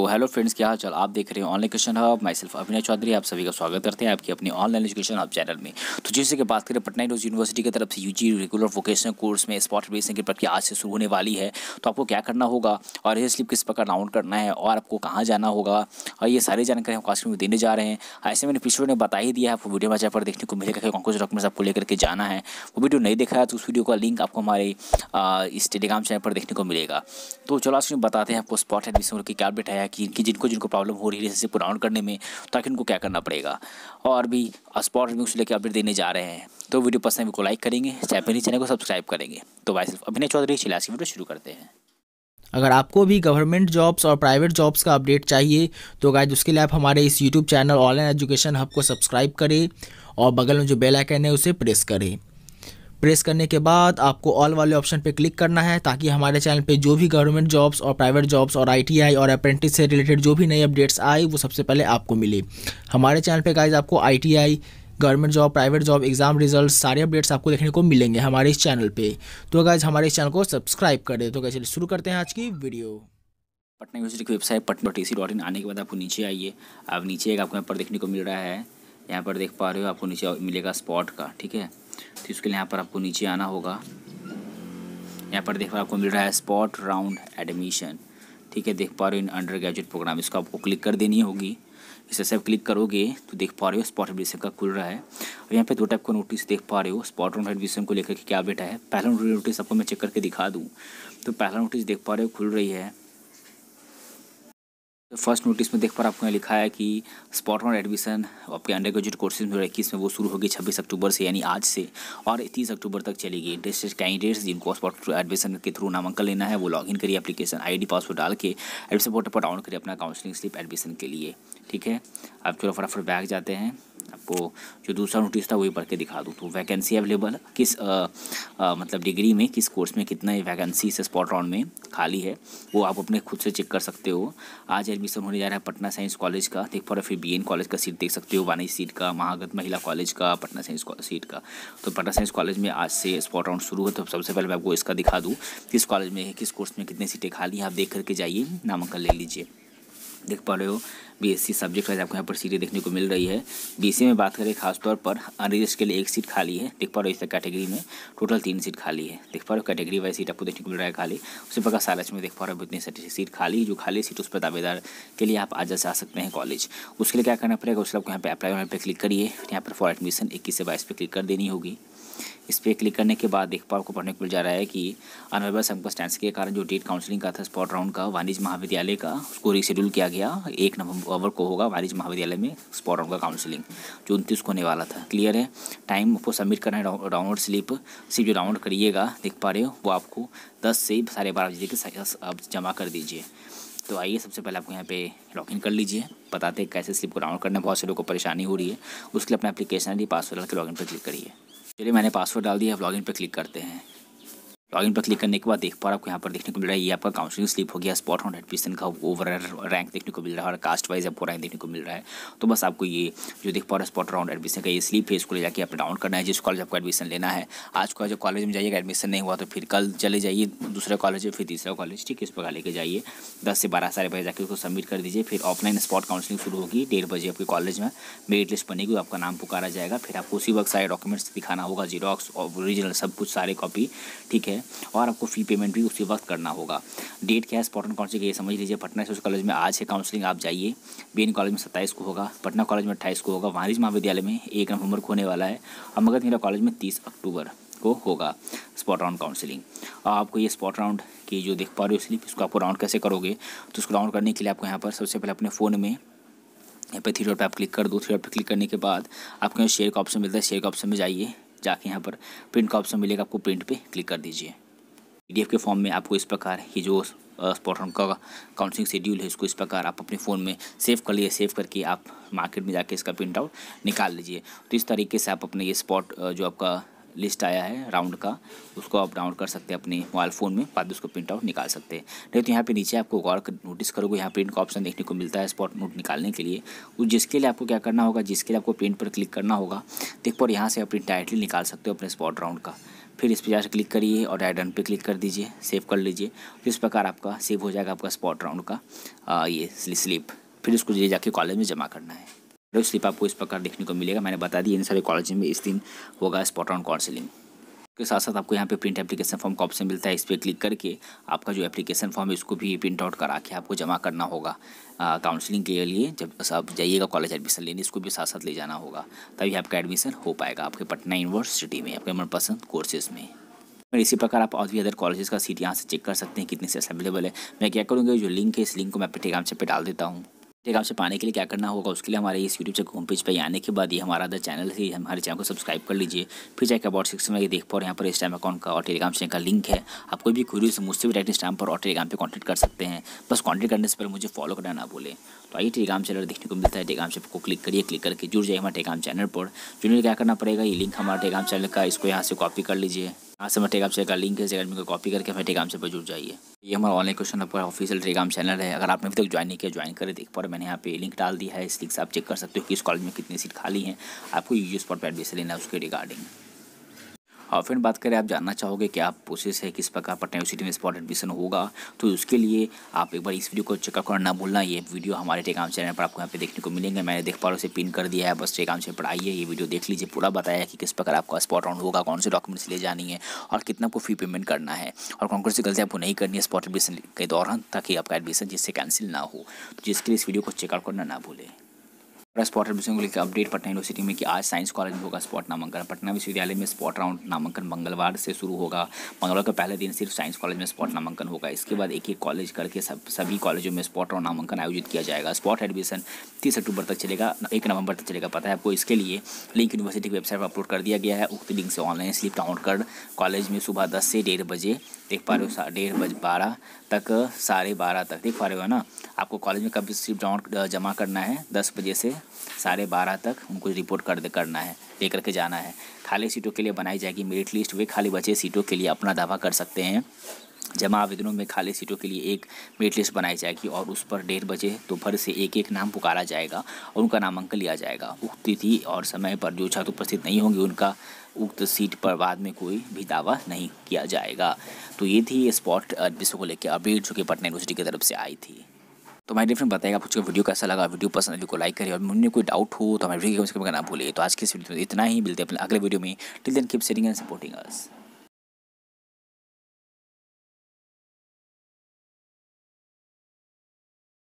तो hello friends क्या हाल आप देख रहे हैं online question hub myself Abhinay Chaudhary आप सभी का स्वागत करते हैं आपकी अपनी ऑनलाइन एजुकेशन हब चैनल में तो जैसे कि बात करें पटना रोज यूनिवर्सिटी की तरफ से यूजी रेगुलर वोकेशनल कोर्स में स्पॉट बेसिंग की प्रक्रिया आज से शुरू होने वाली है तो आपको क्या करना होगा और यह स्लिप किस प्रकार डाउनलोड करना है और आपको कहाँ जाना होगा और ये सारी जानकारी हम क्लास में देने जा रहे हैं ऐसे मैंने पिछले ने बता ही दिया है आपको वीडियो में पर देखने को मिलेगा कौन कौन डॉक्यूमेंट्स आपको लेकर के जाना है वो वीडियो नहीं देखा है तो उस वीडियो का लिंक आपको हमारे इस टेलीग्राम चैनल पर देखने को मिलेगा तो चलो आज बताते हैं आपको स्पॉट एडमिशन की क्या बैठा है कि इनकी जिनको जिनको प्रॉब्लम हो रही है जैसे को करने में ताकि तो उनको क्या करना पड़ेगा और भी स्पॉट में लेकर अपडेट देने जा रहे हैं तो वीडियो पसंद है को लाइक करेंगे चाहे मेरे चैनल को सब्सक्राइब करेंगे तो भाई सिर्फ अभिनय चौधरी की वीडियो शुरू करते हैं अगर आपको भी गवर्नमेंट जॉब्स और प्राइवेट जॉब्स का अपडेट चाहिए तो गाइज उसके लिए आप हमारे इस YouTube channel online education hub को सब्सक्राइब करें और बगल में जो बेल आइकन है उसे प्रेस करें प्रेस करने के बाद आपको ऑल वाले ऑप्शन पे क्लिक करना है ताकि हमारे चैनल पे जो भी गवर्नमेंट जॉब्स और प्राइवेट जॉब्स और आईटीआई और अप्रेंटिस से रिलेटेड जो भी नए अपडेट्स आए वो सबसे पहले आपको मिले हमारे चैनल पे गाइज आपको ITI government job private job exam result सारे अपडेट्स आपको देखने को मिलेंगे हमारे इस चैनल पर तो गाइज हमारे इस चैनल को सब्सक्राइब कर दे तो कैसे शुरू करते हैं आज की वीडियो पटना यूनिवर्सिटी की वेबसाइट पटना डॉट इन आने के बाद आपको नीचे आइए अब नीचे एक आपको यहाँ पर देखने को मिल रहा है यहाँ पर देख पा रहे हो आपको नीचे मिलेगा स्पॉट का ठीक है तो इसके लिए यहाँ पर आपको नीचे आना होगा यहाँ पर देख पा आपको मिल रहा है स्पॉट राउंड एडमिशन ठीक है देख पा रहे हो इन अंडर ग्रेजुएट प्रोग्राम इसको आपको क्लिक कर देनी होगी इसे सब क्लिक करोगे तो देख पा रहे हो स्पॉट एडमिशन का खुल रहा है और यहाँ पे दो टाइप का नोटिस देख पा रहे हो स्पॉट राउंड एडमिशन को लेकर के क्या बेटा है पहला नोटिस आपको मैं चेक करके दिखा दूँ तो पहला नोटिस देख पा रहे हो खुल रही है फर्स्ट नोटिस में देख पर आपको यहाँ लिखा है कि स्पॉट ऑन एडमिशन आपके अंडर ग्रेजुएट कोर्सेज में इक्कीस में वो शुरू होगी छब्बीस अक्टूबर से यानी आज से और तीस अक्टूबर तक चलेगी इंटरेस्टेड कैंडिडेट्स जिनको स्पॉट एडमिशन के थ्रू नामांकन लेना है वो लॉग इन करिए एप्लीकेशन डी पासवर्ड डाल के एडमिशन पोर्टल पर डाउन करिए अपना काउंसलिंग स्लिप एडमिशन के लिए ठीक है आप चलो फटाफट बैग जाते हैं आपको जो दूसरा नोटिस था वही पढ़ के दिखा दूँ तो वैकेंसी अवेलेबल है किस आ, आ, मतलब डिग्री में किस कोर्स में कितना वैकेंसी से स्पॉट राउंड में खाली है वो आप अपने खुद से चेक कर सकते हो आज एडमिशन होने जा रहा है पटना साइंस कॉलेज का देख पा रहे फिर बी कॉलेज का सीट देख सकते हो वानी सीट का महागत महिला कॉलेज का पटना साइंस सीट का तो पटना साइंस कॉलेज में आज से स्पॉट राउंड शुरू है तो सबसे पहले मैं आपको इसका दिखा दूँ किस कॉलेज में है किस कोर्स में कितनी सीटें खाली हैं आप देख करके जाइए नामांकन ले लीजिए देख पा रहे हो बीएससी सब्जेक्ट वाइज आपको यहाँ पर सीटें देखने को मिल रही है सी में बात करें खासतौर पर अनरजिस्ट के लिए एक सीट खाली है देख पा रहे हो इस कैटेगरी में टोटल तीन सीट खाली है देख पा रहे हो कैटेगरी वाइज सीट आपको देखने को मिल रहा है खाली उसी प्रकार सालच में देख पा रहे हो इतनी सारी सीट खाली जो खाली सीट उस पर दावेदार के लिए आप आज से आ सकते हैं कॉलेज उसके लिए क्या करना पड़ेगा उसके आपको यहाँ पर अप्लाई वहाँ पर क्लिक करिए यहाँ पर फॉर एडमिशन इक्कीस से बाईस पर क्लिक कर देनी होगी इस पर क्लिक करने के बाद देख पाओ को पढ़ने को मिल जा रहा है कि अनवेबल सर्कमस्टेंस के कारण जो डेट काउंसलिंग का था स्पॉट राउंड का वाणिज्य महाविद्यालय का उसको रिशेड्यूल किया गया एक नवंबर को होगा वाणिज्य महाविद्यालय में स्पॉट राउंड का काउंसलिंग जो उनतीस को होने वाला था क्लियर है टाइम आपको सबमिट करना है डाउनलोड स्लिप सिर्फ जो डाउनलोड करिएगा देख पा रहे हो वो आपको दस से साढ़े बारह बजे तक आप जमा कर दीजिए तो आइए सबसे पहले आपको यहाँ पे लॉगिन कर लीजिए बताते हैं कैसे स्लिप को डाउनलोड करना बहुत से लोगों को परेशानी हो रही है उसके लिए अपना application I D password log login पर क्लिक करिए चलिए मैंने पासवर्ड डाल दिया लॉगिन पर क्लिक करते हैं लॉगिन पर क्लिक करने के बाद देख पा रहा आपको यहाँ पर देखने को मिल रहा है ये आपका काउंसलिंग स्लिप हो गया स्पॉट हंड्रेड परसेंट का ओवरऑल रैंक देखने को मिल रहा है और कास्ट वाइज आपको रैंक देखने को मिल रहा है तो बस आपको ये जो देख पा रहा है स्पॉट राउंड एडमिशन का ये स्लिप है इसको ले जाकर आप डाउन करना है जिस कॉलेज आपको एडमिशन लेना है आज का जो कॉलेज में जाइएगा एडमिशन नहीं हुआ तो फिर कल चले जाइए दूसरे कॉलेज फिर तीसरा कॉलेज ठीक है इस प्रकार लेके जाइए दस से बारह साढ़े बजे जाकर उसको सबमिट कर दीजिए फिर ऑफलाइन स्पॉट काउंसलिंग शुरू होगी डेढ़ बजे आपके कॉलेज में मेरिट लिस्ट बनेगी आपका नाम पुकारा जाएगा फिर आपको उसी वक्त सारे डॉक्यूमेंट्स दिखाना होगा जीरोक्स और ओरिजिनल सब कुछ सारे कॉपी ठीक है है और आपको फ़ी पेमेंट भी उसी वक्त करना होगा डेट क्या है स्पॉटन कौन सी ये समझ लीजिए पटना सोशल कॉलेज में आज है काउंसलिंग आप जाइए बी कॉलेज में सत्ताईस को होगा पटना कॉलेज में अट्ठाईस को होगा वाणिज महाविद्यालय में एक नवंबर को होने वाला है और मगध मेरा कॉलेज में तीस अक्टूबर को होगा स्पॉट राउंड काउंसलिंग और आपको ये स्पॉट राउंड की जो देख पा रहे हो स्लिप इसको आपको राउंड कैसे करोगे तो उसको राउंड करने के लिए आपको यहाँ पर सबसे पहले अपने फ़ोन में यहाँ पर थ्री डॉट पर आप क्लिक कर दो थ्री डॉट पर क्लिक करने के बाद आपको यहाँ शेयर का ऑप्शन मिलता है शेयर का ऑप्शन में जाइए जाके यहाँ पर प्रिंट का ऑप्शन मिलेगा आपको प्रिंट पे क्लिक कर दीजिए पी के फॉर्म में आपको इस प्रकार ये जो स्पॉटन का काउंसिलिंग शेड्यूल है इसको इस प्रकार आप अपने फ़ोन में सेव कर लिए सेव करके आप मार्केट में जाके इसका प्रिंट आउट निकाल लीजिए तो इस तरीके से आप अपने ये स्पॉट जो आपका लिस्ट आया है राउंड का उसको आप डाउनलोड कर सकते हैं अपने मोबाइल फ़ोन में बाद उसको प्रिंट आउट निकाल सकते हैं नहीं तो यहाँ पे नीचे आपको गौर कर नोटिस करोगे यहाँ प्रिंट का ऑप्शन देखने को मिलता है स्पॉट नोट निकालने के लिए उस जिसके लिए आपको क्या करना होगा जिसके लिए आपको प्रिंट पर क्लिक करना होगा देख पर यहाँ से आप प्रिंट डायरेक्टली निकाल सकते हो अपने स्पॉट राउंड का फिर इस पर जाकर क्लिक करिए और एडन पे क्लिक कर दीजिए सेव कर लीजिए इस प्रकार आपका सेव हो जाएगा आपका स्पॉट राउंड का ये स्लिप फिर उसको ले जाके कॉलेज में जमा करना है तो स्लिप आपको इस प्रकार देखने को मिलेगा मैंने बता दी इन सारे कॉलेज में इस दिन होगा स्पॉट ऑन काउंसिलिंग के साथ साथ आपको यहाँ पे प्रिंट एप्लीकेशन फॉर्म का ऑप्शन मिलता है इस पर क्लिक करके आपका जो एप्लीकेशन फॉर्म है उसको भी प्रिंट आउट करा के आपको जमा करना होगा काउंसलिंग के लिए जब आप जाइएगा कॉलेज एडमिशन लेने इसको भी साथ साथ ले जाना होगा तभी आपका एडमिशन हो पाएगा आपके पटना यूनिवर्सिटी में आपके मनपसंद कोर्सेज में और इसी प्रकार आप और भी अदर कॉलेजेस का सीट यहाँ से चेक कर सकते हैं कितने से अवेलेबल है मैं क्या करूँगा जो लिंक है इस लिंक को मैं अपने टेग्राम से पे डाल देता हूँ टेक आपसे पाने के लिए क्या करना होगा उसके लिए हमारे इस यूट्यूब से होम पेज पर आने के बाद ये हमारा अदर चैनल है हमारे चैनल को सब्सक्राइब कर लीजिए फिर जाकर अबाउट सेक्शन में ये देख पाओ यहाँ पर इस टाइम अकाउंट का और टेलीग्राम चैनल का लिंक है आप कोई भी से मुझसे भी डायरेक्ट टाइम पर और टेलीग्राम पर कॉन्टैक्ट कर सकते हैं बस कॉन्टैक्ट करने से पहले मुझे फॉलो करना ना बोले तो आइए टेलीग्राम चैनल देखने को मिलता है टेलीग्राम से को क्लिक करिए क्लिक करके जुड़ जाइए हमारे टेलीग्राम चैनल पर जुड़ने क्या करना पड़ेगा ये लिंक हमारे टेलीग्राम चैनल का इसको यहाँ से कॉपी कर लीजिए यहाँ से हमारे टेलीग्राम चैनल का लिंक है जगह को कॉपी करके हमारे टेलीग्राम से पर जुड़ जाइए ये हमारा ऑनलाइन क्वेश्चन आपका ऑफिशियल टेलीग्राम चैनल है अगर आपने अभी तक ज्वाइन नहीं किया ज्वाइन करें देख पर मैंने यहाँ पे लिंक डाल दिया है इस लिंक से आप चेक कर सकते हो कि इस कॉलेज में कितनी सीट खाली है आपको यूज पर पैड बेस लेना है उसके रिगार्डिंग और फ्रेंड बात करें आप जानना चाहोगे कि आप प्रोसेस है किस प्रकार पटना यूनिवर्सिटी में स्पॉट एडमिशन होगा तो उसके लिए आप एक बार इस वीडियो को चेकअप करना ना भूलना ये वीडियो हमारे टेकाम चैनल पर आपको यहाँ पे देखने को मिलेंगे मैंने देख पा रहा उसे पिन कर दिया है बस टेकाम चैनल पर आइए ये वीडियो देख लीजिए पूरा बताया कि किस प्रकार आपका स्पॉट राउंड होगा कौन से डॉक्यूमेंट्स ले जानी है और कितना आपको फी पेमेंट करना है और कौन कौन सी गलती आपको नहीं करनी है स्पॉट एडमिशन के दौरान ताकि आपका एडमिशन जिससे कैंसिल ना हो तो जिसके लिए इस वीडियो को चेकआउट करना ना भूलें स्पॉट विषयों को लेकर अपडेट पटना यूनिवर्सिटी में कि आज साइंस कॉलेज में होगा स्पॉट नामांकन पटना विश्वविद्यालय में स्पॉट राउंड नामांकन मंगलवार से शुरू होगा मंगलवार का पहले दिन सिर्फ साइंस कॉलेज में स्पॉट नामांकन होगा इसके बाद एक एक कॉलेज करके सब सभी कॉलेजों में स्पॉट राउंड नामांकन आयोजित किया जाएगा स्पॉट एडमिशन तीस अक्टूबर तक चलेगा एक नवंबर तक चलेगा पता है आपको इसके लिए लिंक यूनिवर्सिटी की वेबसाइट पर अपलोड कर दिया गया है उक्त लिंक से ऑनलाइन स्लिप डाउनलोड कर कॉलेज में सुबह दस से डेढ़ बजे देख पा रहे हो डेढ़ बज बारह तक साढ़े बारह तक देख पा रहे हो ना आपको कॉलेज में कभी सिर्फ डाउन जमा करना है दस बजे से साढ़े बारह तक उनको रिपोर्ट कर करना है लेकर के जाना है खाली सीटों के लिए बनाई जाएगी मेरिट लिस्ट वे खाली बचे सीटों के लिए अपना दावा कर सकते हैं जमा आवेदनों में खाली सीटों के लिए एक मेरिट लिस्ट बनाई जाएगी और उस पर डेढ़ बजे दोपहर से एक एक नाम पुकारा जाएगा और उनका नामांकन लिया जाएगा उक्त तिथि और समय पर जो छात्र उपस्थित नहीं होंगे उनका उक्त सीट पर बाद में कोई भी दावा नहीं किया जाएगा तो ये थी स्पॉट विषय को लेकर अपडेट जो कि पटना यूनिवर्सिटी की तरफ से आई थी तो हमारे डिफ्रेंड बताएगा आपको वीडियो कैसा लगा वीडियो पसंद वीडियो को लाइक करें और मुझे कोई डाउट हो तो हमारे वीडियो के कमेंट करना भूलिए तो आज के इस वीडियो में इतना ही मिलते हैं अपने अगले वीडियो में till then keep setting and supporting us